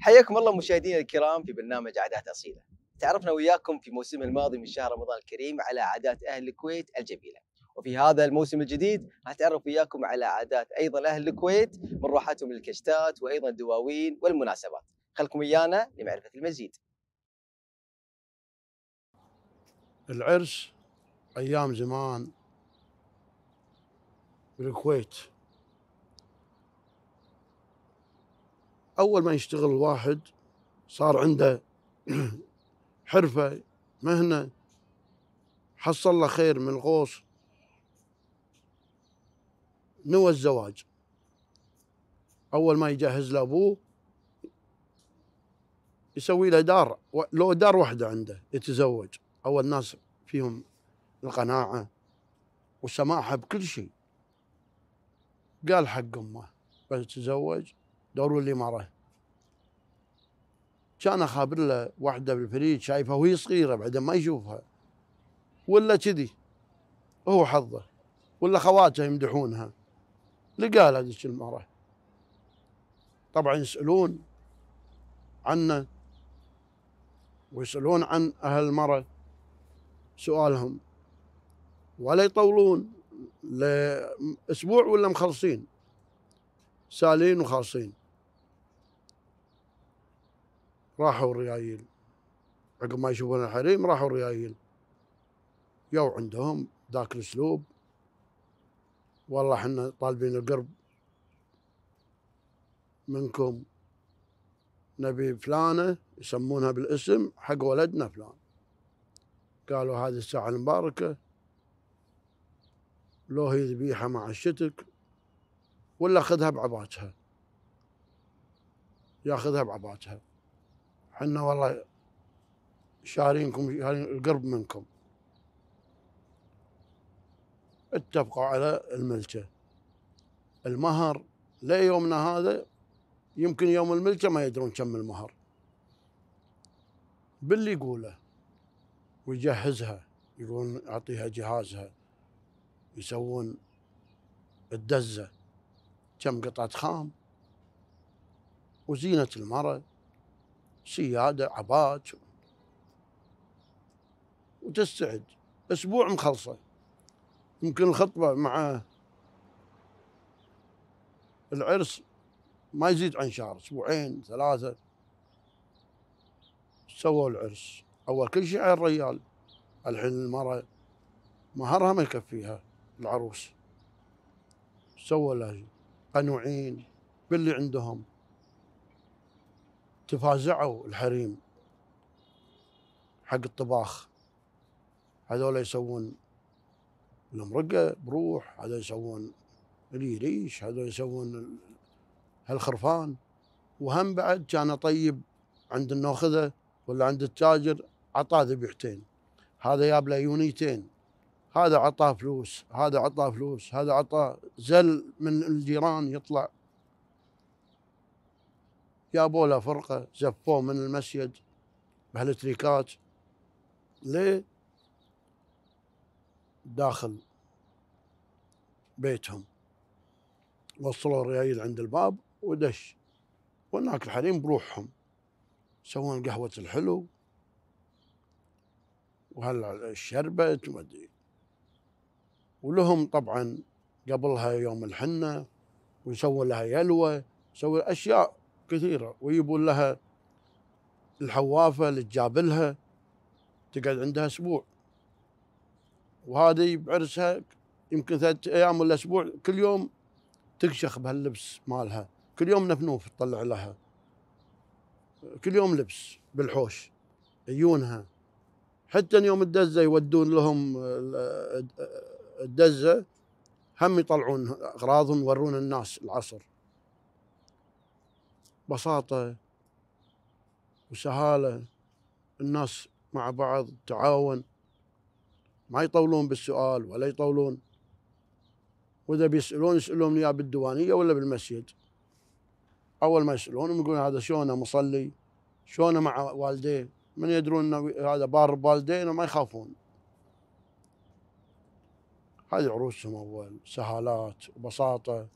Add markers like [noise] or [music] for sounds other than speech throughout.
حياكم الله مشاهدينا الكرام في برنامج عادات اصيله. تعرفنا وياكم في موسم الماضي من شهر رمضان الكريم على عادات اهل الكويت الجميله. وفي هذا الموسم الجديد هتعرف وياكم على عادات ايضا اهل الكويت من روحاتهم للكشتات وايضا الدواوين والمناسبات. خلكم ويانا لمعرفه المزيد. العرس ايام زمان بالكويت أول ما يشتغل الواحد صار عنده [clears throat] حرفة مهنة حصل له خير من الغوص نوى الزواج أول ما يجهز له أبوه يسوي له دار لو دار واحدة عنده يتزوج أول ناس فيهم القناعة والسماحة بكل شيء قال حق أمه بس تزوج دور الاماره كان اخابر له واحده بالفريق شايفها وهي صغيره بعدين ما يشوفها ولا كذي هو حظه ولا خواته يمدحونها لقى له ذيك المرة طبعا يسالون عنه ويسالون عن اهل المرة سؤالهم ولا يطولون لاسبوع ولا مخلصين سالين وخالصين راحوا الريايل عقب ما يشوفون الحريم راحوا الريايل جو عندهم ذاك الاسلوب والله احنا طالبين القرب منكم نبي فلانه يسمونها بالاسم حق ولدنا فلان قالوا هذه الساعه المباركه لو هي ذبيحه مع الشتك ولا خذها بعباتها ياخذها بعباتها حنا والله شارينكم شارين القرب منكم اتفقوا على الملكة المهر ليومنا هذا يمكن يوم الملكة ما يدرون كم المهر باللي يقوله ويجهزها يقولون يعطيها جهازها يسوون الدزة كم قطعة خام وزينة المرأة سياده عباد وتستعد اسبوع مخلصه يمكن الخطبه مع العرس ما يزيد عن شهر اسبوعين ثلاثه سووا العرس اول كل شيء على الريال الحين المراه مهرها ما يكفيها العروس سووا لها قنوعين باللي عندهم تفازعوا الحريم حق الطباخ هذول يسوون المرقة بروح هذول يسوون اليريش هذول يسوون هالخرفان وهم بعد كان طيب عند النوخذة ولا عند التاجر عطاه ذبيحتين هذا ياب له يونيتين هذا عطاه فلوس هذا عطاه فلوس هذا عطاه زل من الجيران يطلع جابوا له فرقه زفوه من المسجد بهالتريكات ليه داخل بيتهم وصلوا الريايل عند الباب ودش وهناك الحريم بروحهم يسوون قهوة الحلو وهالشربت ادري ولهم طبعا قبلها يوم الحنة ويسوون لها يلوة يسوون أشياء كثيره ويبون لها الحوافه اللي تجاب لها تقعد عندها اسبوع وهذه بعرسها يمكن ثلاث ايام ولا اسبوع كل يوم تكشخ بهاللبس مالها كل يوم نفنوف تطلع لها كل يوم لبس بالحوش عيونها حتى يوم الدزه يودون لهم الدزه هم يطلعون اغراضهم يورون الناس العصر بساطة وسهالة الناس مع بعض تعاون ما يطولون بالسؤال ولا يطولون وإذا بيسألون يسألون يا بالديوانية ولا بالمسجد أول ما يسألونهم يقولون هذا شلونه مصلي شلونه مع والديه من يدرون أن هذا بار بوالدينه ما يخافون هذه عروسهم أول سهالات وبساطة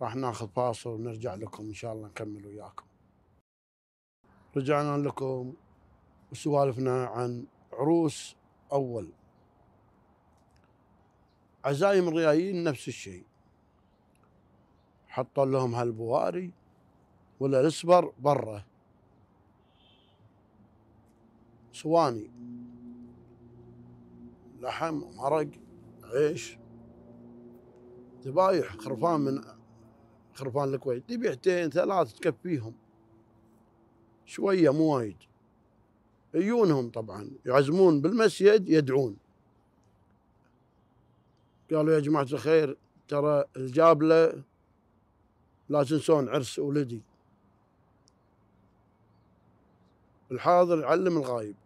راح ناخذ فاصل ونرجع لكم ان شاء الله نكمل وياكم رجعنا لكم وسوالفنا عن عروس اول عزايم الريايين نفس الشيء حطوا لهم هالبواري ولا الاسبر بره صواني لحم مرق عيش ذبايح خرفان من خرفان الكويت ذبيحتين ثلاث تكفيهم شويه مو وايد يجونهم طبعا يعزمون بالمسجد يدعون قالوا يا جماعه الخير ترى الجابله لا تنسون عرس ولدي الحاضر يعلم الغايب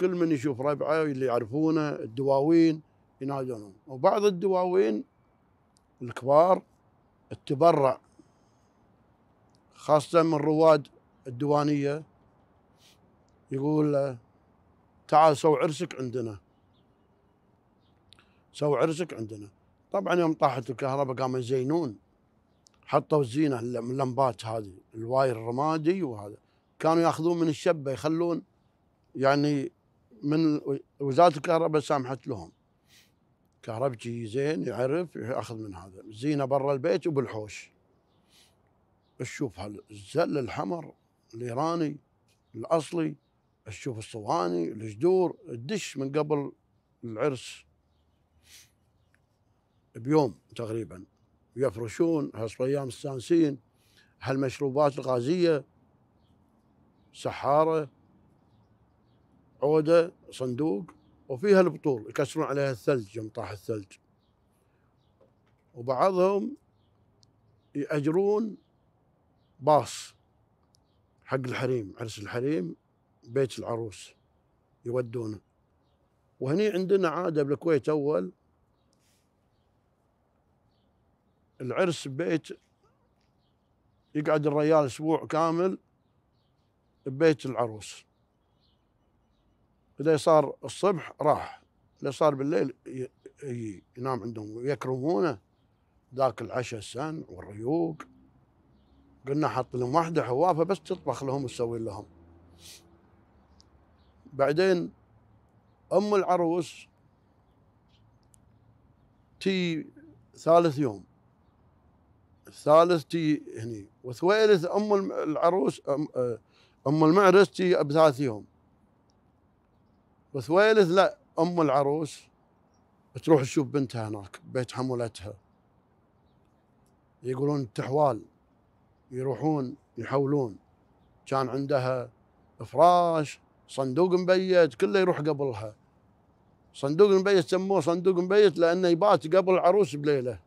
كل من يشوف ربعه اللي يعرفونه الدواوين ينادونهم وبعض الدواوين الكبار التبرع خاصة من رواد الديوانية يقول تعال سو عرسك عندنا سو عرسك عندنا طبعا يوم طاحت الكهرباء قاموا يزينون حطوا الزينة اللمبات هذه الواير الرمادي وهذا كانوا ياخذون من الشبة يخلون يعني من وزارة الكهرباء سامحت لهم كهربجي زين يعرف ياخذ من هذا زينه برا البيت وبالحوش تشوف هالزل الحمر الايراني الاصلي تشوف الصواني الجدور الدش من قبل العرس بيوم تقريبا يفرشون هالصيام السانسين هالمشروبات الغازيه سحاره عوده صندوق وفيها البطول يكسرون عليها الثلج يوم طاح الثلج وبعضهم يأجرون باص حق الحريم عرس الحريم بيت العروس يودونه وهني عندنا عادة بالكويت أول العرس بيت يقعد الريال أسبوع كامل ببيت العروس إذا صار الصبح راح إذا صار بالليل ينام عندهم ويكرمونه ذاك العشاء السن والريوق قلنا حط لهم واحدة حوافة بس تطبخ لهم وتسوي لهم بعدين أم العروس تي ثالث يوم الثالث تي هني وثويلث أم العروس أم, أم المعرس تي بثالث يوم والثويلث لا ام العروس تروح تشوف بنتها هناك بيت حمولتها يقولون التحوال يروحون يحولون كان عندها فراش صندوق مبيت كله يروح قبلها صندوق مبيت سموه صندوق مبيت لانه يبات قبل العروس بليله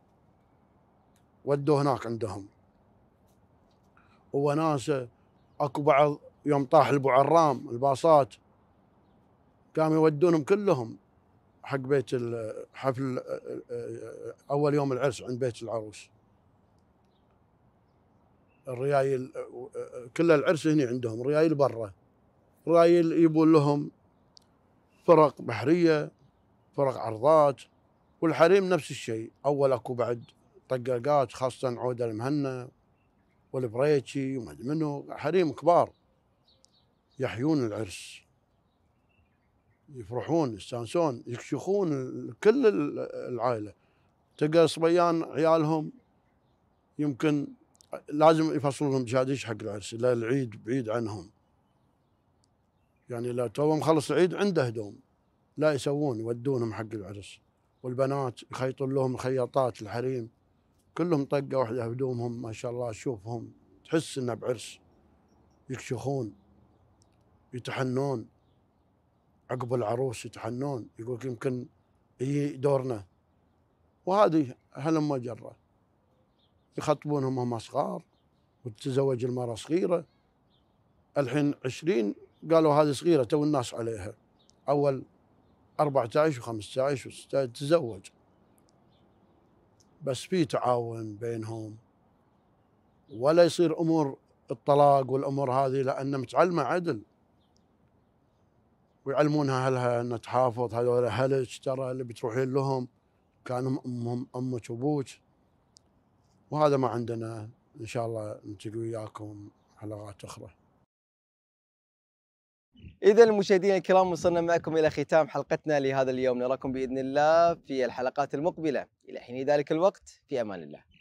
ودوه هناك عندهم وناسه اكو بعض يوم طاح البعرام الباصات قام يودونهم كلهم حق بيت حفل آه، آه، اول يوم العرس عند بيت العروس الريايل آه، كل العرس هنا عندهم ريايل برا ريايل يبون لهم فرق بحريه فرق عرضات والحريم نفس الشيء اول اكو بعد طقاقات خاصه عود المهنا والبريتشي وما منو حريم كبار يحيون العرس يفرحون يستانسون يكشخون كل العائله تلقى صبيان عيالهم يمكن لازم يفصلون مشاديش حق العرس لا العيد بعيد عنهم يعني لا تو مخلص العيد عنده هدوم لا يسوون يودونهم حق العرس والبنات يخيطون لهم الخياطات الحريم كلهم طقه واحده هدومهم ما شاء الله تشوفهم تحس انه بعرس يكشخون يتحنون عقب العروس يتحنون يقول يمكن يجي دورنا وهذه ما جرة يخطبونهم هم صغار وتتزوج المرأة صغيرة الحين عشرين قالوا هذه صغيرة تو الناس عليها أول أربعة عشر وخمسة عشر وستة تزوج بس في تعاون بينهم ولا يصير أمور الطلاق والأمور هذه لأن متعلمة عدل ويعلمونها اهلها ان تحافظ هذول اهلك ترى اللي بتروحين لهم كانوا امهم امك وابوك وهذا ما عندنا ان شاء الله نلتقي وياكم حلقات اخرى إذا المشاهدين الكرام وصلنا معكم إلى ختام حلقتنا لهذا اليوم نراكم بإذن الله في الحلقات المقبلة إلى حين ذلك الوقت في أمان الله